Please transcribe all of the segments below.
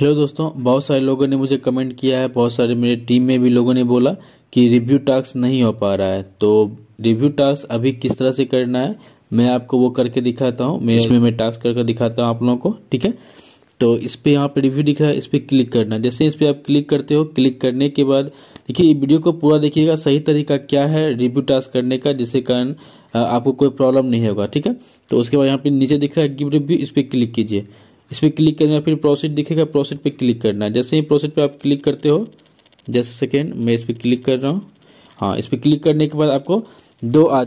hello दोस्तों बहुत सारे लोगों ने मुझे कमेंट किया है बहुत सारे मेरे टीम में भी लोगों ने बोला कि रिव्यू टास्क नहीं हो पा रहा है तो रिव्यू टास्क अभी किस तरह से करना है मैं आपको वो करके दिखाता हूँ मैं इसमें मैं टास्क करके दिखाता हूँ आप लोगों को ठीक है तो इस पर यहाँ पे रिव्यू दिख रहा है इस पर क्लिक करना है जैसे इस पर आप क्लिक करते हो क्लिक करने के बाद देखिए वीडियो को पूरा देखिएगा सही तरीका क्या है रिव्यू टास्क करने का जिसके कारण आपको कोई प्रॉब्लम नहीं होगा ठीक है तो उसके बाद यहाँ पे नीचे दिख रहा है गिव रिव्यू इस पर क्लिक कीजिए इस पर क्लिक करना फिर प्रोसेस दिखेगा प्रोसेट पे क्लिक करना है जैसे ही प्रोसेट पे आप क्लिक करते हो जैसे सेकेंड मैं इस पर क्लिक कर रहा हूँ हाँ इस पर क्लिक करने के बाद आपको दो आ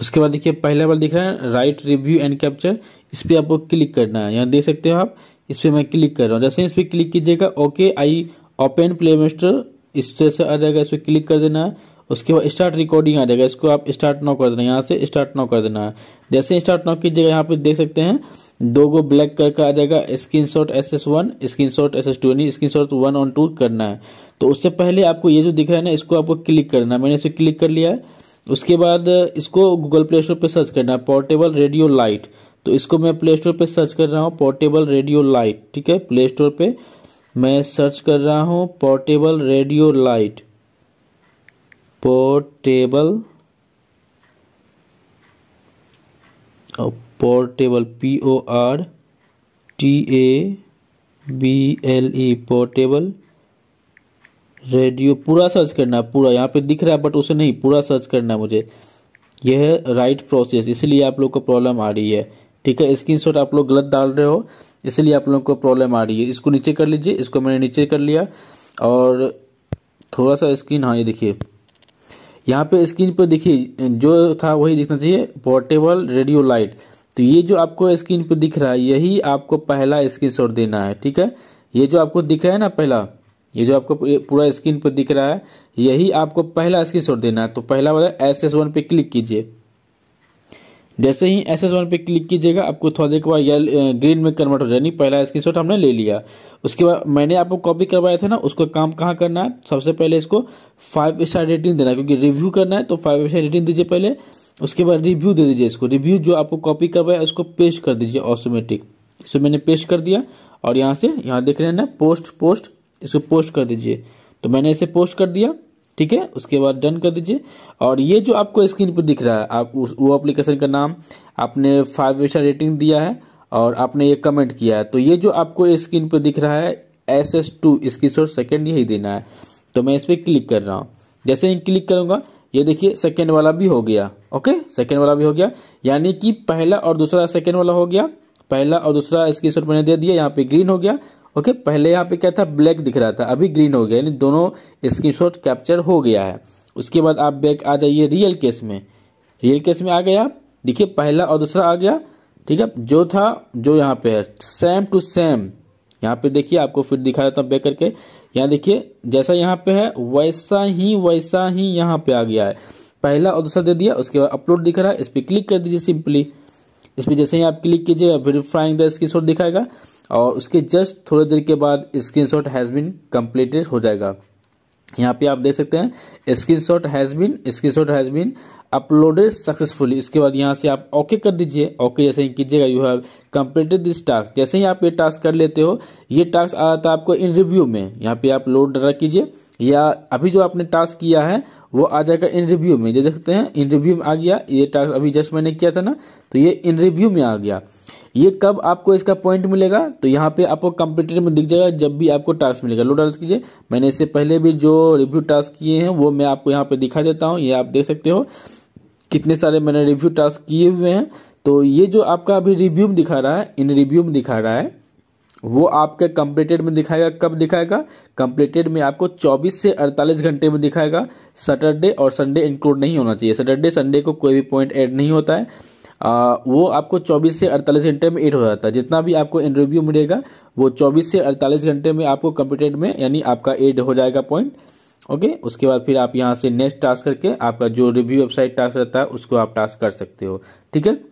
उसके बाद देखिए पहला बार दिख रहा है राइट रिव्यू एंड कैप्चर इस पर आपको क्लिक करना है यहाँ देख सकते हो आप इस पर मैं क्लिक कर रहा हूँ जैसे इस पर क्लिक कीजिएगा ओके आई ओपन प्ले मेस्टर इस तरह से आ जाएगा इस पर क्लिक कर देना है उसके बाद स्टार्ट रिकॉर्डिंग आ जाएगा इसको आप स्टार्ट नाउ कर देना यहाँ से स्टार्ट नाउ कर देना है जैसे स्टार्ट नाउ कीजिएगा यहाँ पे देख सकते हैं दो गो ब्लैक कलर का आ जाएगा screen shot S S one screen shot S S two यानी screen shot one on two करना है तो उससे पहले आपको ये जो दिख रहा है ना इसको आपको क्लिक करना है मैंने इसे क्लिक कर लिया है उसके बाद इसको गूगल प्ले स्टोर पर सर्च करना है पोर्टेबल रेडियो लाइट तो इसको मैं प्ले स्टोर पर सर्च कर रहा हूँ पोर्टेबल रेडियो लाइट ठीक है प्ले स्टोर पर मैं सर्च कर रहा हूँ portable radio light portable portable P O R T A B L E portable radio पूरा सर्च करना है पूरा यहाँ पे दिख रहा है बट उसे नहीं पूरा सर्च करना है मुझे यह है राइट प्रोसेस इसलिए आप लोग को प्रॉब्लम आ रही है ठीक है स्क्रीनशॉट आप लोग गलत डाल रहे हो इसलिए आप लोग को प्रॉब्लम आ रही है इसको नीचे कर लीजिए इसको मैंने नीचे कर लिया और थोड़ा सा स्क्रीन हाँ ये देखिए यहाँ पे स्क्रीन पर देखिए जो था वही दिखना चाहिए पोर्टेबल रेडियो लाइट तो ये जो आपको स्क्रीन पर दिख रहा है यही आपको पहला स्क्रीनशॉट देना है ठीक है ये जो आपको दिख रहा है ना पहला ये जो आपको पूरा स्क्रीन पर दिख रहा है यही आपको पहला शॉट देना है तो पहला वाला एस एस वन पे क्लिक कीजिए जैसे ही एस एस वन पे क्लिक कीजिएगा आपको थोड़ा देर के बाद ग्रीन में कन्वर्ट हो जाएगी पहला स्क्रीन हमने ले लिया उसके बाद मैंने आपको कॉपी करवाया था ना उसको काम कहाँ करना है सबसे पहले इसको फाइव स्टार रेटिंग देना है क्योंकि रिव्यू करना है तो फाइव स्टार रेटिंग दीजिए पहले उसके बाद रिव्यू दे दीजिए इसको रिव्यू जो आपको कॉपी करवाया उसको पेस्ट कर दीजिए ऑटोमेटिक इसको मैंने पेस्ट कर दिया और यहाँ से यहाँ देख रहे हैं ना पोस्ट पोस्ट इसको पोस्ट कर दीजिए तो मैंने इसे पोस्ट कर दिया ठीक है उसके बाद डन कर दीजिए और ये जो आपको स्क्रीन पर दिख रहा है आप उस वो एप्लीकेशन का नाम आपने फाइव स्टार रेटिंग दिया है और आपने ये कमेंट किया है तो ये जो आपको स्क्रीन पर दिख रहा है एस एस टू इसकी शोर सेकेंड यही देना है तो मैं इस पर क्लिक कर रहा हूँ जैसे ही क्लिक करूंगा ये देखिए सेकेंड वाला भी हो गया ओके सेकेंड वाला भी हो गया यानी कि पहला और दूसरा सेकेंड वाला हो गया पहला और दूसरा स्क्रीन शॉट मैंने दे दिया यहाँ पे ग्रीन हो गया ओके पहले यहाँ पे क्या था ब्लैक दिख रहा था अभी ग्रीन हो गया यानी दोनों स्क्रीनशॉट कैप्चर हो गया है उसके बाद आप बैक आ जाइए रियल केस में रियल केस में आ गया देखिए पहला और दूसरा आ गया ठीक है जो था जो यहाँ पे है सेम टू सेम यहाँ पे देखिए आपको फिर दिखा देता हूँ बैक करके यहाँ देखिए जैसा यहाँ पे है वैसा ही वैसा ही यहाँ पे आ गया है पहला और दूसरा दे दिया उसके बाद अपलोड दिख रहा है इस पर क्लिक कर दीजिए सिंपली इस पर जैसे ही आप क्लिक कीजिए फ्राइंग द स्क्रीन दिखाएगा और उसके जस्ट थोड़ी देर के बाद स्क्रीनशॉट हैज़ बिन कम्प्लीटेड हो जाएगा यहाँ पे आप देख सकते हैं screenshot has been screenshot has been uploaded successfully इसके बाद यहाँ से आप ओके कर दीजिए ओके जैसे ही कीजिएगा you have completed this task जैसे ही आप ये टास्क कर लेते हो ये टास्क आ जाता है आपको इन रिव्यू में यहाँ पे आप लोड डाटा कीजिए या अभी जो आपने टास्क किया है वो आ जाएगा इन रिव्यू में ये देखते हैं इन रिव्यू में आ गया ये टास्क अभी जस्ट मैंने किया था ना तो ये इन रिव्यू में आ गया ये कब आपको इसका पॉइंट मिलेगा तो यहाँ पे आपको कंप्यूटर में दिख जाएगा जब भी आपको टास्क मिलेगा लो डाउनलोड कीजिए मैंने इससे पहले भी जो रिव्यू टास्क किए हैं वो मैं आपको यहाँ पे दिखा देता हूँ ये आप देख सकते हो कितने सारे मैंने रिव्यू टास्क किए हुए हैं तो ये जो आपका अभी रिव्यू दिखा रहा है इन रिव्यू में दिखा रहा है वो आपके कंप्लीटेड में दिखाएगा कब दिखाएगा कंप्लीटेड में आपको 24 से 48 घंटे में दिखाएगा सैटरडे और संडे इंक्लूड नहीं होना चाहिए सैटरडे संडे को कोई भी पॉइंट ऐड नहीं होता है आ, वो आपको 24 से 48 घंटे में एड हो जाता है जितना भी आपको इंटरव्यू मिलेगा वो 24 से 48 घंटे में आपको कंप्यूटेड में यानी आपका एड हो जाएगा पॉइंट ओके उसके बाद फिर आप यहाँ से नेक्स्ट टास्क करके आपका जो रिव्यू वेबसाइट टास्क रहता है उसको आप टास्क कर सकते हो ठीक है